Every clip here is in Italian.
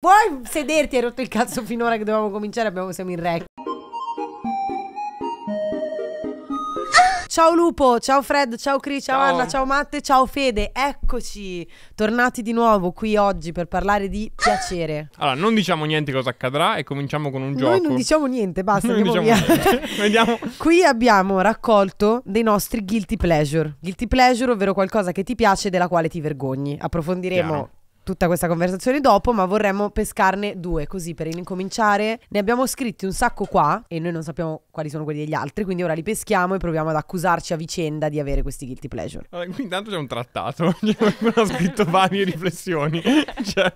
Puoi sederti? Hai rotto il cazzo finora che dovevamo cominciare, abbiamo, siamo in rec. Ciao Lupo, ciao Fred, ciao Cri, ciao, ciao, Anna, ciao Matte, ciao Fede. Eccoci, tornati di nuovo qui oggi per parlare di piacere. Allora, non diciamo niente cosa accadrà e cominciamo con un gioco. Noi non diciamo niente, basta, Noi andiamo diciamo via. Vediamo. Qui abbiamo raccolto dei nostri guilty pleasure. Guilty pleasure, ovvero qualcosa che ti piace e della quale ti vergogni. Approfondiremo Chiaro tutta questa conversazione dopo, ma vorremmo pescarne due così per incominciare. Ne abbiamo scritti un sacco qua e noi non sappiamo quali sono quelli degli altri, quindi ora li peschiamo e proviamo ad accusarci a vicenda di avere questi guilty pleasure. Allora, qui intanto c'è un trattato, qualcuno ha scritto varie riflessioni. Cioè,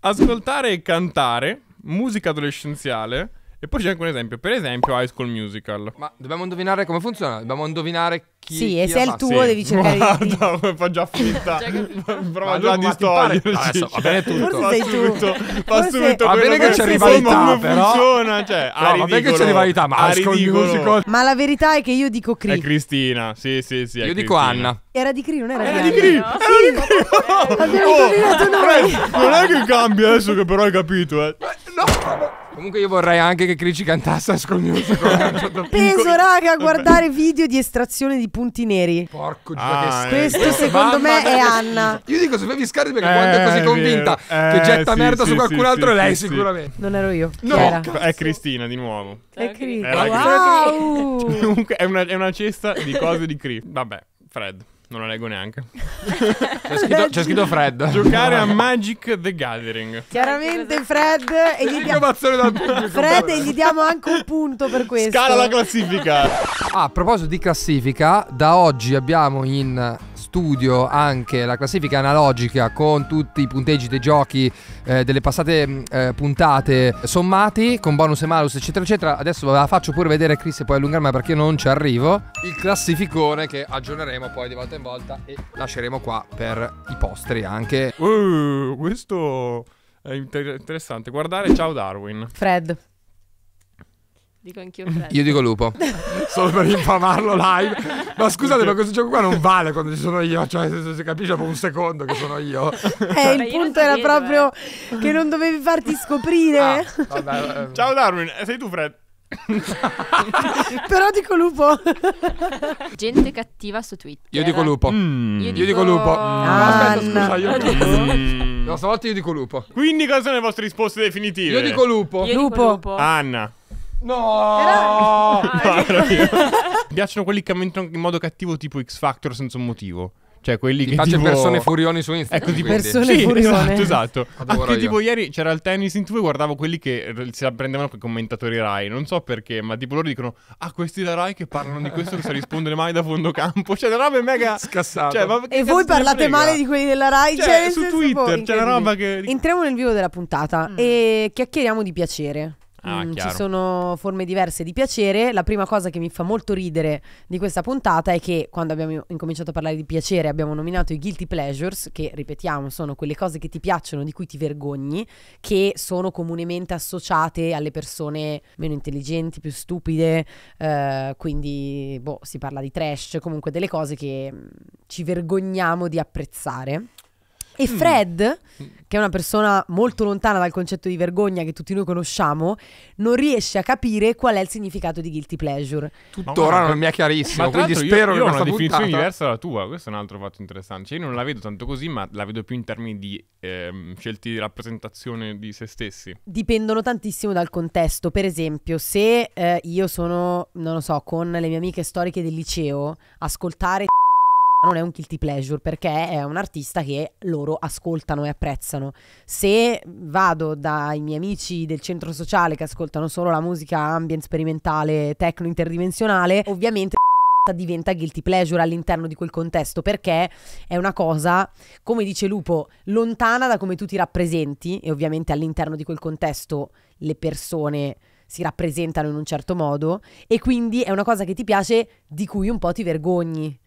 ascoltare e cantare, musica adolescenziale e poi c'è anche un esempio, per esempio High School Musical. Ma dobbiamo indovinare come funziona? Dobbiamo indovinare chi Sì, chi e se è il tuo sì. devi cercare Guarda, di... fa già finta. Cioè, Prova già a distoglierci. Adesso, va bene tutto. Forse fa sei subito, tu. subito Va bene che c'è rivalità, però. funziona, cioè, no, va bene che c'è rivalità, ma High School Musical... Ma la verità è che io dico Cri. È Cristina, sì, sì, sì. Io dico Anna. Era di Cri, non era, di Anna. Era di Cri, era di Cri. Abbiamo indovinato noi. Non è che cambia adesso che però hai capito, eh. No, Comunque io vorrei anche che Cricci cantasse a School Musical. certo Penso, raga, a guardare video di estrazione di punti neri. Porco ah, giù, eh, Questo eh, secondo me è Anna. Io dico se Sofia Viscardi perché eh, quando è eh, così convinta che eh, getta sì, merda sì, su qualcun sì, altro è lei sicuramente. Non ero io. No, Chiara. è Cristina di nuovo. È Cristina. Wow. Comunque è una, è una cesta di cose di Cri. Vabbè, Fred. Non la leggo neanche. c'è, scritto, c'è scritto Fred. Giocare a Magic the Gathering. Chiaramente esatto. Fred e gli diamo Fred e gli diamo anche un punto per questo. Scala la classifica. Ah, a proposito di classifica, da oggi abbiamo in studio anche la classifica analogica con tutti i punteggi dei giochi eh, delle passate mm, eh, puntate sommati con bonus e malus eccetera eccetera adesso ve la faccio pure vedere Chris e poi allungarmi perché io non ci arrivo il classificone che aggiorneremo poi di volta in volta e lasceremo qua per i posteri anche uh, questo è inter interessante guardare ciao Darwin Fred Dico anch'io Fred. Mm, io dico lupo. Solo per infamarlo live. Ma scusate, ma questo gioco qua non vale quando ci sono io. Cioè, se si capisce dopo un secondo che sono io. Eh, il cioè, cioè, punto era chiedo, proprio eh. che non dovevi farti scoprire. Ah, vabbè, ehm. Ciao Darwin, eh, sei tu Fred. Però dico lupo. Gente cattiva su Twitter. Io dico lupo. Mm. Io, dico... lupo. Mm. Aspetta, scusa, io mm. dico mm. No, stavolta io dico lupo. Quindi cosa sono le vostre risposte definitive? Io dico lupo. Io lupo. Dico lupo. Anna. No, Era... no ah, ah, ecco. ecco. piacciono quelli che commentano in modo cattivo, tipo X Factor senza un motivo. Cioè, quelli Ti che. Faccio tipo... persone furioni su Instagram. Ecco, tipo persone sì, furione. Esatto, esatto. Anche io. tipo ieri c'era il tennis in TV e guardavo quelli che si apprendevano con i commentatori Rai. Non so perché, ma tipo loro dicono: Ah, questi da Rai che parlano di questo non sa rispondere mai da fondo campo. Cioè, la roba è mega. Scassata. Cioè, e voi parlate male di quelli della Rai? Cioè, cioè su Twitter c'è la roba che. Entriamo nel vivo della puntata mm. e chiacchieriamo di piacere. Ah, mm, ci sono forme diverse di piacere. La prima cosa che mi fa molto ridere di questa puntata è che quando abbiamo incominciato a parlare di piacere abbiamo nominato i guilty pleasures, che ripetiamo sono quelle cose che ti piacciono, di cui ti vergogni, che sono comunemente associate alle persone meno intelligenti, più stupide. Eh, quindi boh, si parla di trash, comunque delle cose che mm, ci vergogniamo di apprezzare. E mm. Fred, mm. che è una persona molto lontana dal concetto di vergogna che tutti noi conosciamo, non riesce a capire qual è il significato di guilty pleasure. Tuttora no, non mi è chiarissimo, Ma quindi spero io, io che ho una definizione puntata. diversa dalla tua, questo è un altro fatto interessante. Cioè, io non la vedo tanto così, ma la vedo più in termini di ehm, scelte di rappresentazione di se stessi. Dipendono tantissimo dal contesto. Per esempio, se eh, io sono, non lo so, con le mie amiche storiche del liceo, ascoltare non è un guilty pleasure perché è un artista che loro ascoltano e apprezzano. Se vado dai miei amici del centro sociale che ascoltano solo la musica ambient sperimentale, tecno interdimensionale, ovviamente diventa guilty pleasure all'interno di quel contesto perché è una cosa, come dice Lupo, lontana da come tu ti rappresenti e ovviamente all'interno di quel contesto le persone si rappresentano in un certo modo e quindi è una cosa che ti piace di cui un po' ti vergogni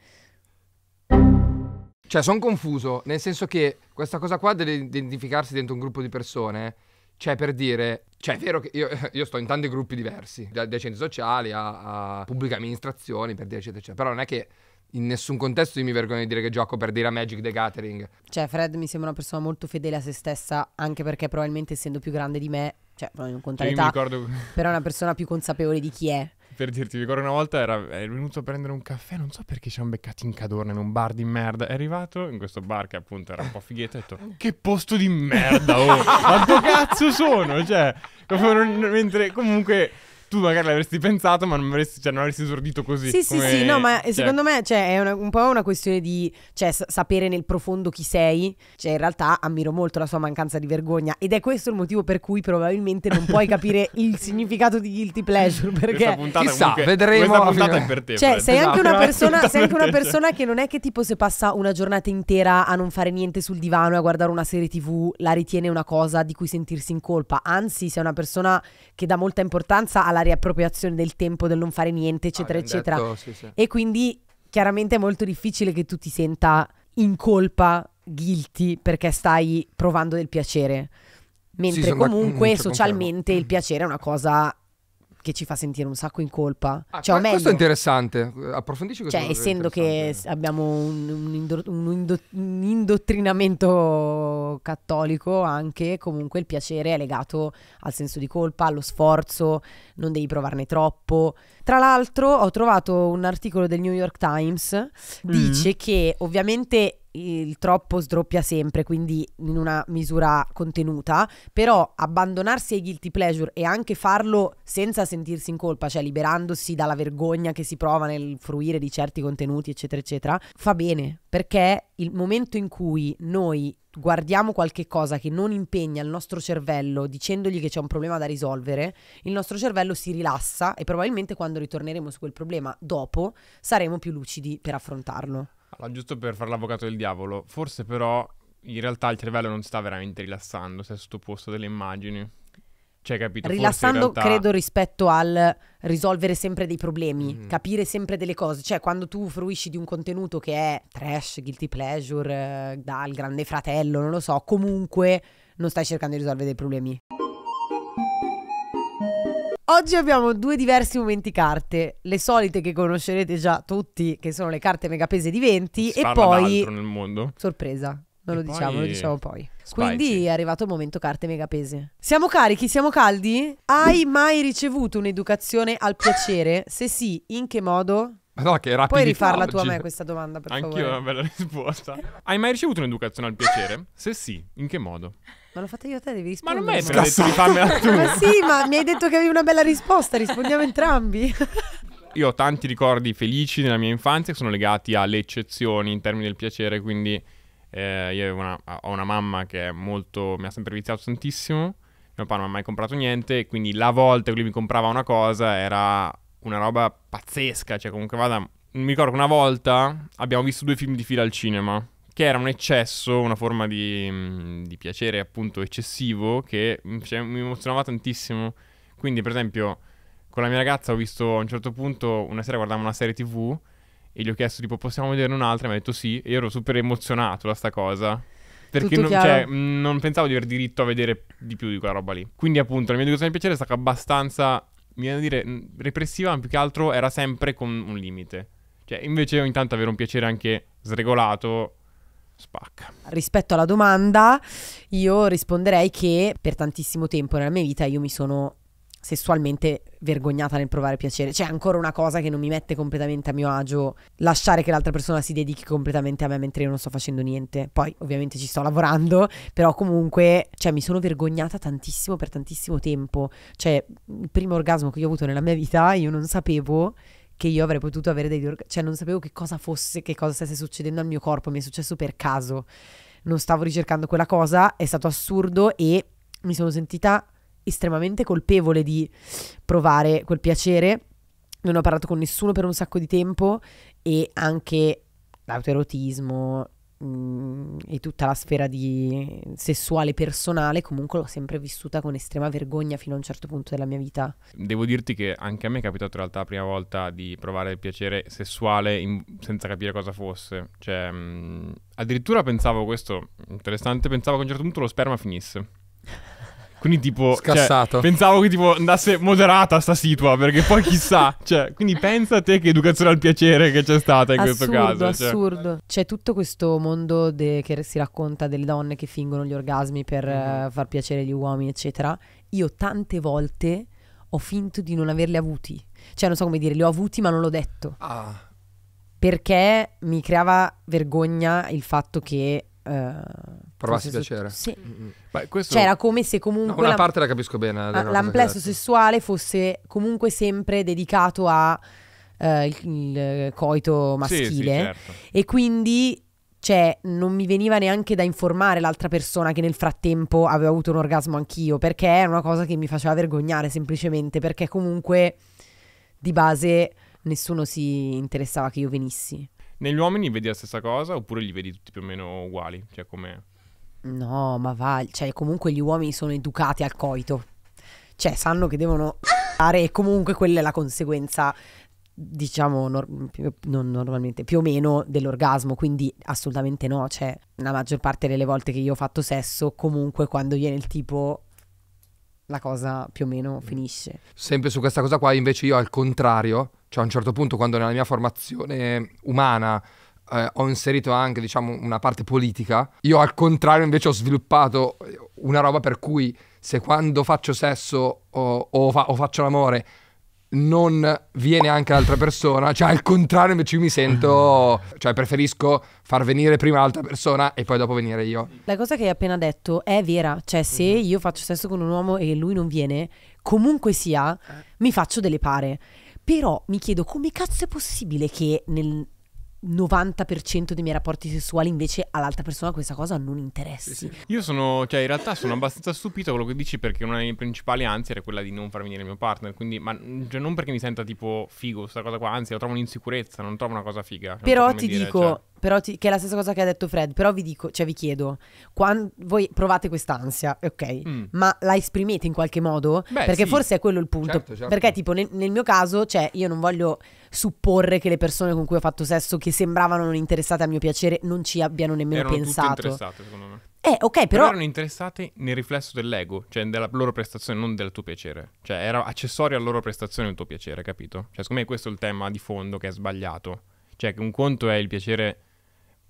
cioè, sono confuso, nel senso che questa cosa qua dell'identificarsi dentro un gruppo di persone, cioè per dire, cioè è vero che io, io sto in tanti gruppi diversi, da, dai centri sociali a, a pubbliche amministrazioni, per dire eccetera, eccetera, però non è che in nessun contesto io mi vergogno di dire che gioco per dire a Magic the Gathering. Cioè, Fred mi sembra una persona molto fedele a se stessa, anche perché probabilmente essendo più grande di me, cioè non conta cioè, l'età, ricordo... però è una persona più consapevole di chi è per dirti, ricordo una volta era, è venuto a prendere un caffè, non so perché ci hanno beccati in Cadorna in un bar di merda. È arrivato in questo bar che appunto era un po' fighetto e ha detto "Che posto di merda, oh! Quanto cazzo sono?" Cioè, non, mentre comunque tu magari l'avresti pensato, ma non avresti, cioè, non avresti esordito così. Sì, come... sì, sì, no, ma cioè... secondo me cioè, è una, un po' una questione di cioè, s- sapere nel profondo chi sei. Cioè, in realtà ammiro molto la sua mancanza di vergogna ed è questo il motivo per cui probabilmente non puoi capire il significato di guilty pleasure. Perché questa Chissà, comunque, vedremo. Questa puntata è per te. Cioè, sei esatto. anche una esatto. persona, sei anche una persona che non è che tipo se passa una giornata intera a non fare niente sul divano e a guardare una serie tv la ritiene una cosa di cui sentirsi in colpa. Anzi, sei una persona che dà molta importanza alla la riappropriazione del tempo, del non fare niente, eccetera, ah, eh, eccetera. Detto, sì, sì. E quindi chiaramente è molto difficile che tu ti senta in colpa, guilty, perché stai provando del piacere. Mentre sì, comunque socialmente confermo. il mm. piacere è una cosa che ci fa sentire un sacco in colpa. Ah, cioè, questo è interessante, approfondisci questo. Cioè, essendo che abbiamo un, un, indo, un, indo, un, indottrinamento cattolico, anche comunque il piacere è legato al senso di colpa, allo sforzo, non devi provarne troppo. Tra l'altro ho trovato un articolo del New York Times, mm. dice che ovviamente il troppo sdroppia sempre, quindi in una misura contenuta, però abbandonarsi ai guilty pleasure e anche farlo senza sentirsi in colpa, cioè liberandosi dalla vergogna che si prova nel fruire di certi contenuti, eccetera, eccetera, fa bene, perché il momento in cui noi guardiamo qualche cosa che non impegna il nostro cervello dicendogli che c'è un problema da risolvere, il nostro cervello si rilassa e probabilmente quando ritorneremo su quel problema dopo saremo più lucidi per affrontarlo. Allora, giusto per fare l'avvocato del diavolo, forse però in realtà il cervello non sta veramente rilassando se è sottoposto delle immagini. Cioè, capito? Rilassando, realtà... credo, rispetto al risolvere sempre dei problemi, mm. capire sempre delle cose. Cioè, quando tu fruisci di un contenuto che è trash, guilty pleasure, eh, dal grande fratello, non lo so, comunque non stai cercando di risolvere dei problemi. Oggi abbiamo due diversi momenti carte, le solite che conoscerete già tutti, che sono le carte megapese di 20 si e poi nel mondo. sorpresa. Non e lo poi... diciamo, lo diciamo poi. Spicy. Quindi è arrivato il momento carte megapese. Siamo carichi, siamo caldi? Hai mai ricevuto un'educazione al piacere? Se sì, in che modo? no, che rapidità. Puoi rifarla tu a me questa domanda, per Anch'io favore? Anch'io ho una bella risposta. Hai mai ricevuto un'educazione al piacere? Se sì, in che modo? Ma l'ho fatta io a te, devi rispondere. Ma non mi hai detto di farmela tu. ma sì, ma mi hai detto che avevi una bella risposta, rispondiamo entrambi. io ho tanti ricordi felici nella mia infanzia che sono legati alle eccezioni in termini del piacere, quindi eh, io una, ho una mamma che è molto, mi ha sempre viziato tantissimo, mio papà non mi ha mai comprato niente, quindi la volta che lui mi comprava una cosa era una roba pazzesca, cioè comunque vada... Mi ricordo che una volta abbiamo visto due film di fila al cinema che era un eccesso, una forma di, mm, di piacere appunto eccessivo che mm, cioè, mi emozionava tantissimo. Quindi, per esempio, con la mia ragazza ho visto a un certo punto, una sera guardavamo una serie TV e gli ho chiesto tipo possiamo vederne un'altra? E mi ha detto sì, e io ero super emozionato da sta cosa. Perché non, cioè, mm, non, pensavo di aver diritto a vedere di più di quella roba lì. Quindi, appunto, la mia educazione di piacere è stata abbastanza, mi viene a dire, repressiva, ma più che altro era sempre con un limite. Cioè, invece ogni tanto avere un piacere anche sregolato Spacca. Rispetto alla domanda, io risponderei che per tantissimo tempo nella mia vita io mi sono sessualmente vergognata nel provare piacere. C'è ancora una cosa che non mi mette completamente a mio agio, lasciare che l'altra persona si dedichi completamente a me mentre io non sto facendo niente. Poi ovviamente ci sto lavorando, però comunque, cioè, mi sono vergognata tantissimo per tantissimo tempo. Cioè, il primo orgasmo che io ho avuto nella mia vita, io non sapevo che io avrei potuto avere degli orgasmi, cioè non sapevo che cosa fosse, che cosa stesse succedendo al mio corpo, mi è successo per caso, non stavo ricercando quella cosa, è stato assurdo e mi sono sentita estremamente colpevole di provare quel piacere, non ho parlato con nessuno per un sacco di tempo e anche l'autoerotismo, mh, e tutta la sfera di sessuale personale comunque l'ho sempre vissuta con estrema vergogna fino a un certo punto della mia vita. Devo dirti che anche a me è capitato in realtà la prima volta di provare il piacere sessuale in, senza capire cosa fosse. Cioè, mh, addirittura pensavo questo, interessante, pensavo che a un certo punto lo sperma finisse. Quindi tipo... Cioè, Scassato. Cioè, pensavo che tipo andasse moderata sta situa, perché poi chissà. cioè, quindi pensa a te che educazione al piacere che c'è stata in assurdo, questo caso. Cioè. Assurdo, cioè. C'è tutto questo mondo de- che si racconta delle donne che fingono gli orgasmi per mm-hmm. far piacere agli uomini, eccetera. Io tante volte ho finto di non averli avuti. Cioè, non so come dire, li ho avuti ma non l'ho detto. Ah. Perché mi creava vergogna il fatto che... Uh, Provassi piacere. Sì. Mm, mm. Beh, questo... Cioè era come se comunque... No, una parte la capisco bene. L'amplesso sessuale fosse comunque sempre dedicato a... Uh, il, il, coito maschile sì, sì, certo. e quindi cioè, non mi veniva neanche da informare l'altra persona che nel frattempo aveva avuto un orgasmo anch'io perché era una cosa che mi faceva vergognare semplicemente perché comunque di base nessuno si interessava che io venissi. Negli uomini vedi la stessa cosa oppure li vedi tutti più o meno uguali? Cioè come... No, ma va, cioè comunque gli uomini sono educati al coito. Cioè, sanno che devono fare e comunque quella è la conseguenza diciamo nor non normalmente più o meno dell'orgasmo quindi assolutamente no cioè la maggior parte delle volte che io ho fatto sesso comunque quando viene il tipo la cosa più o meno finisce sempre su questa cosa qua invece io al contrario cioè a un certo punto quando nella mia formazione umana eh, ho inserito anche, diciamo, una parte politica. Io al contrario invece ho sviluppato una roba per cui se quando faccio sesso o, o, fa, o faccio l'amore non viene anche l'altra persona, cioè al contrario invece io mi sento, cioè preferisco far venire prima l'altra persona e poi dopo venire io. La cosa che hai appena detto è vera, cioè se mhm. io faccio sesso con un uomo e lui non viene, comunque sia, eh. mi faccio delle pare. Però mi chiedo come cazzo è possibile che nel 90% dei miei rapporti sessuali invece all'altra persona questa cosa non interessa. Sì, sì. Io sono, cioè in realtà sono abbastanza stupito quello che dici perché una delle mie principali ansie era quella di non far venire il mio partner, quindi ma cioè, non perché mi senta tipo figo questa cosa qua, anzi la trovo un'insicurezza, non trovo una cosa figa. Però so ti dire, dico cioè però ti, che è la stessa cosa che ha detto Fred, però vi dico, cioè vi chiedo, quando voi provate quest'ansia, ok, mm. ma la esprimete in qualche modo? Beh, perché sì. forse è quello il punto. Certo, certo. Perché tipo nel, nel, mio caso, cioè io non voglio supporre che le persone con cui ho fatto sesso che sembravano non interessate al mio piacere non ci abbiano nemmeno Erano pensato. Tutte interessate, secondo me. Eh, ok, però... però... erano interessate nel riflesso dell'ego, cioè della loro prestazione, non del tuo piacere. Cioè, era accessorio alla loro prestazione il tuo piacere, capito? Cioè, secondo me questo è il tema di fondo che è sbagliato. Cioè, un conto è il piacere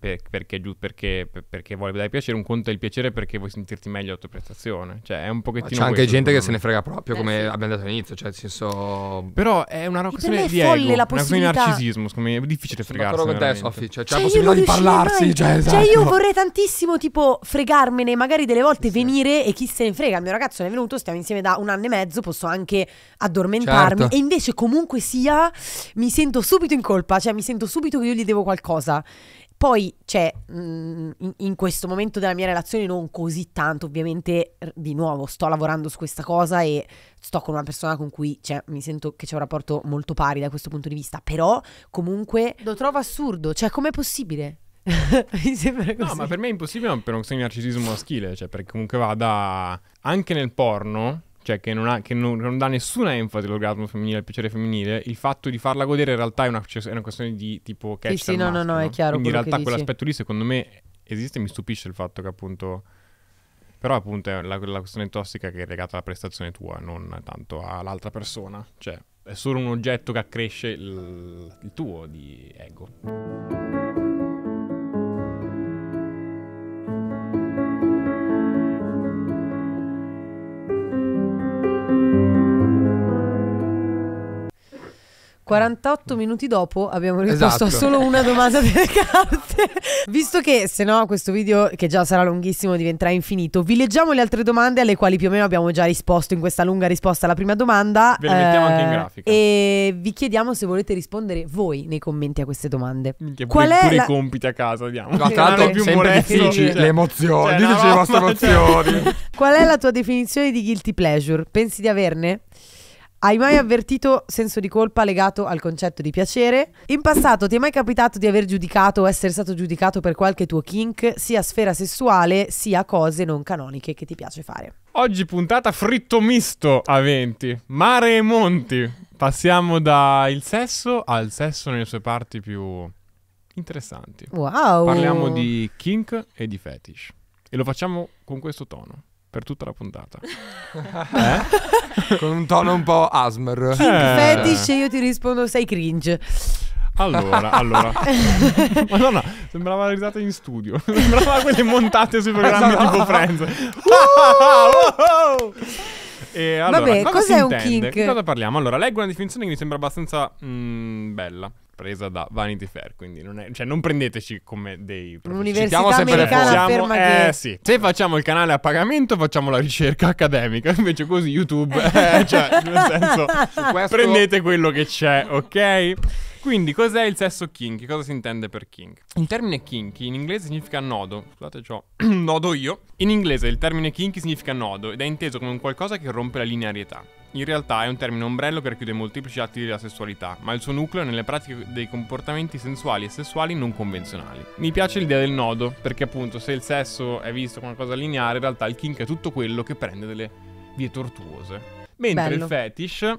eh, per, perché, perché, perché vuole dare piacere, un conto è il piacere perché vuoi sentirti meglio la tua prestazione. Cioè, è un pochettino. Ma c'è anche gente che se ne frega proprio, eh, come sì. abbiamo detto all'inizio. Cioè, nel senso. Però è una questione è di folle ego, la possibilità. Una di narcisismo. me è difficile fregarsi. Sono con te, Sofì. Cioè, c'è cioè, la possibilità di parlarsi. Cioè, esatto. cioè, io esatto. vorrei tantissimo, tipo, fregarmene, magari delle volte sì. venire e chi se ne frega. Il mio ragazzo ne è venuto, stiamo insieme da un anno e mezzo, posso anche addormentarmi. Certo. E invece, comunque sia, mi sento subito in colpa. Cioè, mi sento subito che io gli devo qualcosa. Poi c'è cioè, mm, in questo momento della mia relazione non così tanto, ovviamente di nuovo sto lavorando su questa cosa e sto con una persona con cui cioè, mi sento che c'è un rapporto molto pari da questo punto di vista, però comunque lo trovo assurdo, cioè com'è possibile? mi sembra così. No, ma per me è impossibile per un segno di narcisismo maschile, cioè perché comunque vada anche nel porno cioè che non, ha, che non, non dà nessuna enfasi all'orgasmo femminile, al piacere femminile, il fatto di farla godere in realtà è una, è una questione di tipo che... Sì, sì, no, maschio, no, no, è chiaro. Quindi in realtà quell'aspetto lì secondo me esiste e mi stupisce il fatto che appunto... Però appunto è la, la questione tossica che è legata alla prestazione tua, non tanto all'altra persona. Cioè è solo un oggetto che accresce il, il tuo di ego. 48 minuti dopo abbiamo risposto esatto. a solo una domanda delle carte. Visto che se no questo video, che già sarà lunghissimo, diventerà infinito, vi leggiamo le altre domande alle quali più o meno abbiamo già risposto in questa lunga risposta alla prima domanda. Ve le eh, mettiamo anche in eh, grafica. E vi chiediamo se volete rispondere voi nei commenti a queste domande. Minchia, Qual pure, è pure la... i compiti a casa diamo. No, tra l'altro più sempre difficili, cioè, le emozioni, cioè, diteci le vostre emozioni. Qual è la tua definizione di guilty pleasure? Pensi di averne? Hai mai avvertito senso di colpa legato al concetto di piacere? In passato ti è mai capitato di aver giudicato o essere stato giudicato per qualche tuo kink, sia sfera sessuale, sia cose non canoniche che ti piace fare? Oggi puntata fritto misto a 20, mare e monti. Passiamo dal sesso al sesso nelle sue parti più interessanti. Wow! Parliamo di kink e di fetish. E lo facciamo con questo tono per tutta la puntata. eh? Con un tono un po' asmer. King eh. fetish io ti rispondo sei cringe. Allora, allora. Madonna, sembrava risata in studio. sembrava quelle montate sui programmi esatto. tipo Friends. Uh! E allora, Vabbè, cosa cos'è un kink? Di cosa parliamo? Allora, leggo una definizione che mi sembra abbastanza mh, mm, bella presa da Vanity Fair, quindi non, è, cioè non prendeteci come dei professionisti. Un'università sempre le eh, che... sì. Se facciamo il canale a pagamento, facciamo la ricerca accademica, invece così YouTube, eh, cioè, nel senso, questo... prendete quello che c'è, ok? ok? Quindi, cos'è il sesso kinky? Cosa si intende per kink? Il termine kinky in inglese significa nodo. Scusate ciò, nodo io. In inglese il termine kinky significa nodo ed è inteso come un qualcosa che rompe la linearità. In realtà è un termine ombrello che racchiude molteplici atti della sessualità, ma il suo nucleo è nelle pratiche dei comportamenti sensuali e sessuali non convenzionali. Mi piace l'idea del nodo, perché appunto se il sesso è visto come una cosa lineare, in realtà il kink è tutto quello che prende delle vie tortuose. Mentre Bello. il fetish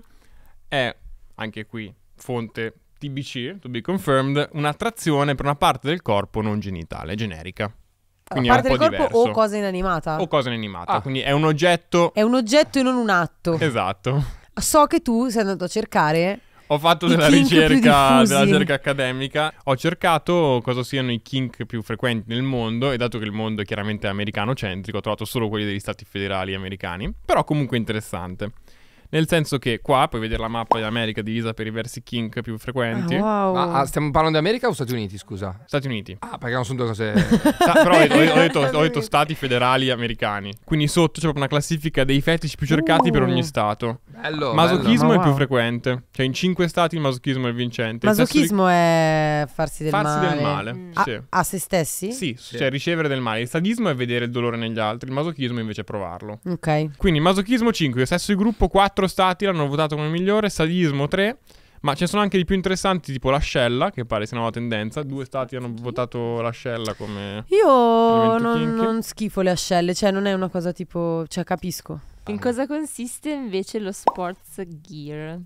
è, anche qui, fonte TBC, to be confirmed, un'attrazione per una parte del corpo non genitale, generica. Quindi parte del corpo diverso. o cosa inanimata? O cosa inanimata, ah. quindi è un oggetto... È un oggetto e non un atto. Esatto. So che tu sei andato a cercare... Ho fatto della ricerca, della ricerca accademica, ho cercato cosa siano i kink più frequenti nel mondo e dato che il mondo è chiaramente americano-centrico ho trovato solo quelli degli stati federali americani, però comunque interessante. Nel senso che qua puoi vedere la mappa dell'America divisa per i versi kink più frequenti. Ah, wow. Ma ah, stiamo parlando di America o Stati Uniti, scusa? Stati Uniti. Ah, perché non sono due cose... Sta- però ho, ho, detto, ho, detto, stati federali americani. Quindi sotto c'è proprio una classifica dei fetici più cercati uh. per ogni stato. Bello, masochismo bello. è il ah, wow. più frequente. Cioè in cinque stati il masochismo è il vincente. Masochismo il di... è farsi del farsi male. Del male mm. a-, a, se stessi? Sì, sì, cioè ricevere del male. Il sadismo è vedere il dolore negli altri, il masochismo invece è provarlo. Ok. Quindi masochismo 5, sesso di gruppo 4 stati l'hanno votato come migliore, Sadismo 3, ma ci sono anche di più interessanti, tipo l'ascella, che pare sia una nuova tendenza. Due stati hanno votato l'ascella come. Io non, non, schifo le ascelle, cioè non è una cosa tipo. cioè capisco. In ah. cosa consiste invece lo sports gear?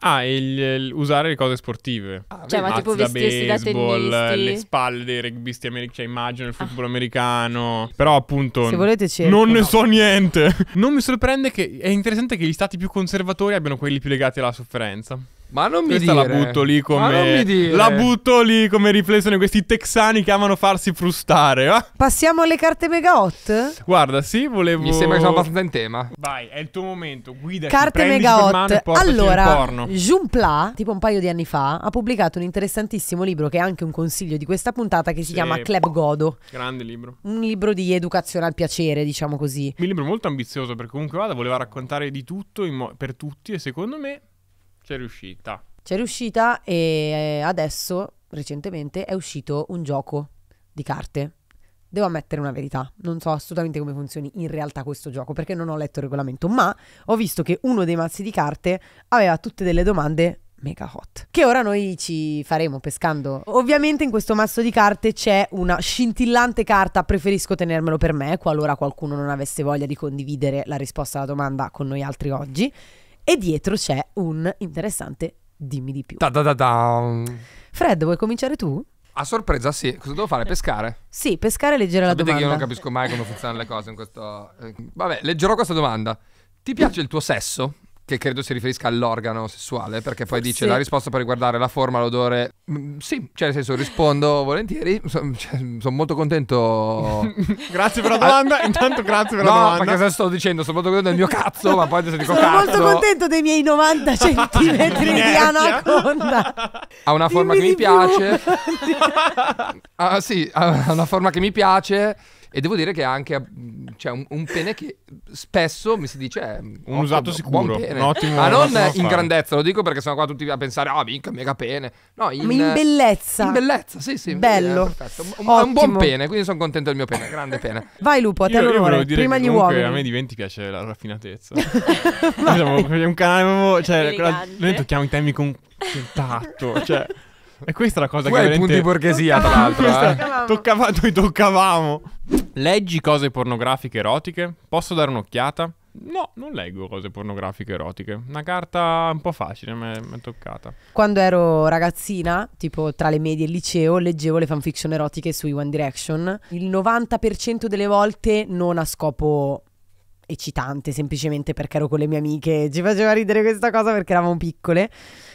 Ah, il, il, usare le cose sportive. Ah, cioè, ma ah, tipo vestirsi da baseball, da tennisti. le spalle dei rugbyisti americani, cioè immagino il ah. football ah. americano. Però appunto Se volete cerco, non ne no. so niente. non mi sorprende che è interessante che gli stati più conservatori abbiano quelli più legati alla sofferenza. Ma non mi Questa dire. la butto lì come. La butto lì come riflessione. Questi texani che amano farsi frustare. Eh? Passiamo alle carte mega hot? Guarda, sì, volevo. Mi sembra che sono abbastanza in tema. Vai, è il tuo momento. Guida carte mega hot. Allora, Junpla, tipo un paio di anni fa, ha pubblicato un interessantissimo libro che è anche un consiglio di questa puntata. Che si sì. chiama Club Godo. Grande libro. Un libro di educazione al piacere, diciamo così. Un libro molto ambizioso perché comunque vada, voleva raccontare di tutto per tutti e secondo me c'è riuscita. C'è riuscita e eh, adesso, recentemente, è uscito un gioco di carte. Devo ammettere una verità, non so assolutamente come funzioni in realtà questo gioco perché non ho letto il regolamento, ma ho visto che uno dei mazzi di carte aveva tutte delle domande mega hot. Che ora noi ci faremo pescando. Ovviamente in questo mazzo di carte c'è una scintillante carta, preferisco tenermelo per me, qualora qualcuno non avesse voglia di condividere la risposta alla domanda con noi altri oggi e dietro c'è un interessante dimmi di più. Da da da Fred, vuoi cominciare tu? A sorpresa, sì. Cosa devo fare? Eh. Pescare? Sì, pescare e leggere Sapete la domanda. Sapete che io non capisco mai come funzionano le cose in questo... Eh, vabbè, leggerò questa domanda. Ti piace il tuo sesso? che credo si riferisca all'organo sessuale, perché poi dice la risposta per riguardare la forma, l'odore. Mm, sì, cioè nel senso rispondo volentieri, sono cioè, son molto contento. grazie per la domanda, intanto grazie per no, la domanda. No, perché se sto dicendo, sono molto contento del mio cazzo, ma poi se dico cazzo. Sono molto contento dei miei 90 centimetri di, anaconda. Ha una Dimmi forma che mi più. piace. ah sì, ha una forma che mi piace. E devo dire che anche c'è cioè, un, un, pene che spesso mi si dice eh, un usato sicuro, un ottimo, ma non in fare. grandezza, lo dico perché sono qua tutti a pensare "Ah, oh, minchia, mega pene". No, in, in bellezza. In bellezza, sì, sì, bello. Eh, un, un, buon pene, quindi sono contento del mio pene, grande pene. Vai Lupo, a te l'onore, prima gli uomini. a me di 20 piace la raffinatezza. Siamo un canale proprio, cioè, noi tocchiamo i temi con contatto, cioè e questa è la cosa tu che hai veramente... punti borghesia, tra l'altro. Questa... Eh. Toccava... Noi toccavamo. Leggi cose pornografiche erotiche? Posso dare un'occhiata? No, non leggo cose pornografiche erotiche. Una carta un po' facile, mi è toccata. Quando ero ragazzina, tipo tra le medie e il liceo, leggevo le fanfiction erotiche sui One Direction. Il 90% delle volte non a scopo eccitante, semplicemente perché ero con le mie amiche. Ci faceva ridere questa cosa perché eravamo piccole.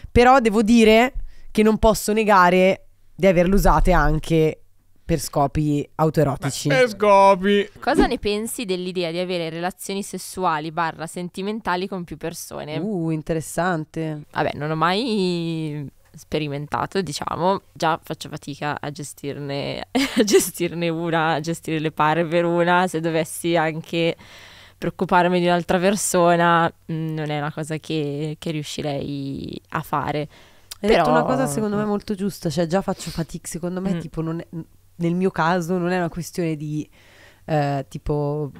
Però devo dire che non posso negare di averle usate anche per scopi autoerotici. Per scopi. Cosa ne pensi dell'idea di avere relazioni sessuali barra sentimentali con più persone? Uh, interessante. Vabbè, non ho mai sperimentato, diciamo, già faccio fatica a gestirne, a gestirne una, a gestire le pare per una, se dovessi anche preoccuparmi di un'altra persona, mm, non è una cosa che, che riuscirei a fare hai Però... detto una cosa secondo me molto giusta, cioè già faccio fatica, secondo me mm. tipo è, nel mio caso non è una questione di eh, tipo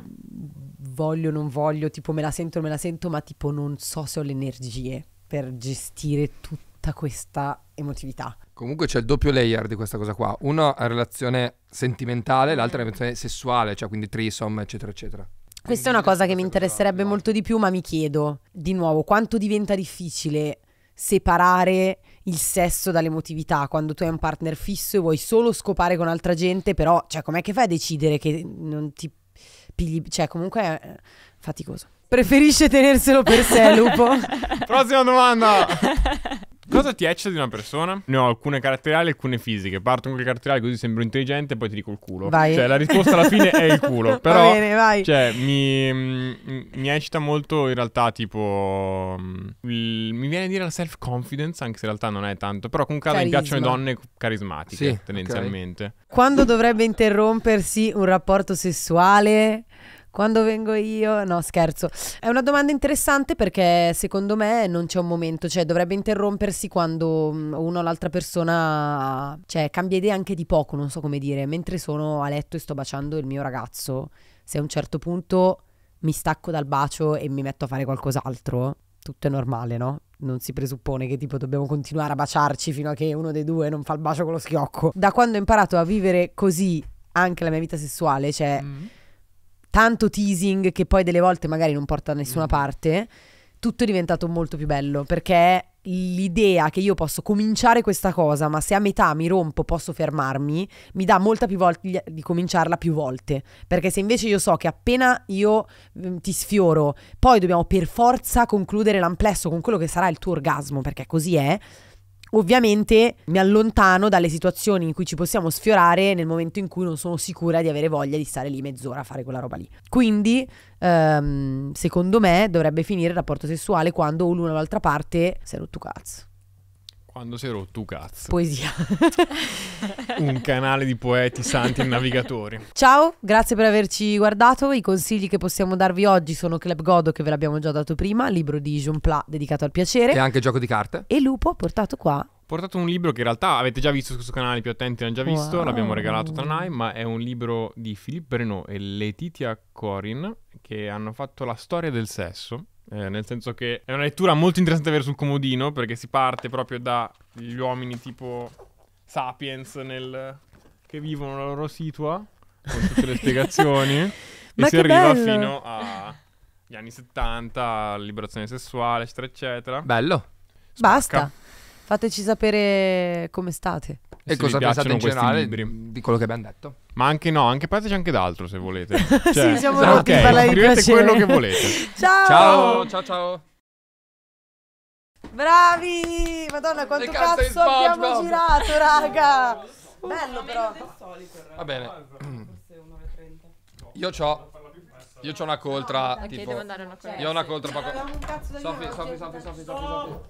voglio, non voglio, tipo me la sento, me la sento, ma tipo non so se ho le energie per gestire tutta questa emotività. Comunque c'è il doppio layer di questa cosa qua, una relazione sentimentale, mm. l'altra è relazione sessuale, cioè quindi trisom, eccetera, eccetera. Questa è una cosa che mi interesserebbe molto di più, ma mi chiedo di nuovo quanto diventa difficile separare il sesso dall'emotività quando tu hai un partner fisso e vuoi solo scopare con altra gente, però cioè, com'è che fai a decidere che non ti pigli? Cioè, comunque è eh, faticoso. Preferisce tenerselo per sé, Lupo. Prossima domanda. Cosa ti eccita di una persona? Ne ho alcune caratteriali e alcune fisiche. Parto con le caratteriali così sembro intelligente e poi ti dico il culo. Vai. Cioè, la risposta alla fine è il culo. Però, Va bene, vai. Cioè, mi, mm, mi eccita molto in realtà tipo... Mm, mi viene a dire la self-confidence, anche se in realtà non è tanto. Però comunque mi piacciono le donne carismatiche, sì, tendenzialmente. Okay. Quando dovrebbe interrompersi un rapporto sessuale? quando vengo io? No, scherzo. È una domanda interessante perché secondo me non c'è un momento, cioè dovrebbe interrompersi quando uno o l'altra persona cioè, cambia idea anche di poco, non so come dire. Mentre sono a letto e sto baciando il mio ragazzo, se a un certo punto mi stacco dal bacio e mi metto a fare qualcos'altro, tutto è normale, no? non si presuppone che tipo dobbiamo continuare a baciarci fino a che uno dei due non fa il bacio con lo schiocco. Da quando ho imparato a vivere così anche la mia vita sessuale, cioè... Mm tanto teasing che poi delle volte magari non porta da nessuna mm. parte, tutto è diventato molto più bello perché l'idea che io posso cominciare questa cosa, ma se a metà mi rompo posso fermarmi, mi dà molta più voglia di cominciarla più volte. Perché se invece io so che appena io mm, ti sfioro, poi dobbiamo per forza concludere l'amplesso con quello che sarà il tuo orgasmo, perché così è ovviamente mi allontano dalle situazioni in cui ci possiamo sfiorare nel momento in cui non sono sicura di avere voglia di stare lì mezz'ora a fare quella roba lì. Quindi, ehm, secondo me, dovrebbe finire il rapporto sessuale quando l'una o l'altra parte si è rotto cazzo. Quando sei rotto cazzo. Poesia. un canale di poeti, santi e navigatori. Ciao, grazie per averci guardato. I consigli che possiamo darvi oggi sono Club Godo, che ve l'abbiamo già dato prima, libro di Jean Pla dedicato al piacere. E anche gioco di carte. E Lupo ha portato qua ho portato un libro che in realtà avete già visto su questo canale, più attenti l'hanno già visto, wow. l'abbiamo regalato tra noi, ma è un libro di Philippe Renault e Letitia Corin che hanno fatto la storia del sesso eh, nel senso che è una lettura molto interessante avere sul comodino, perché si parte proprio dagli uomini tipo Sapiens nel... che vivono la loro situa, con tutte le spiegazioni, e Ma si arriva bello. fino agli anni 70, liberazione sessuale, eccetera, eccetera. Bello. Spacca. Basta. Fateci sapere come state. E cosa pensate in generale libri. di quello che abbiamo detto? Ma anche no, anche pensateci anche d'altro se volete. Cioè, sì, siamo esatto. okay, parlare di piacere. quello che volete. ciao. ciao, ciao, ciao. Bravi! Madonna, quanto cazzo abbiamo girato, raga! Bello però. Va bene. Io ho io ho una coltra, no, tipo. Okay, io ho una coltra. Cioè, Sofi, Sofi, Sofi, Sofi, Sofi.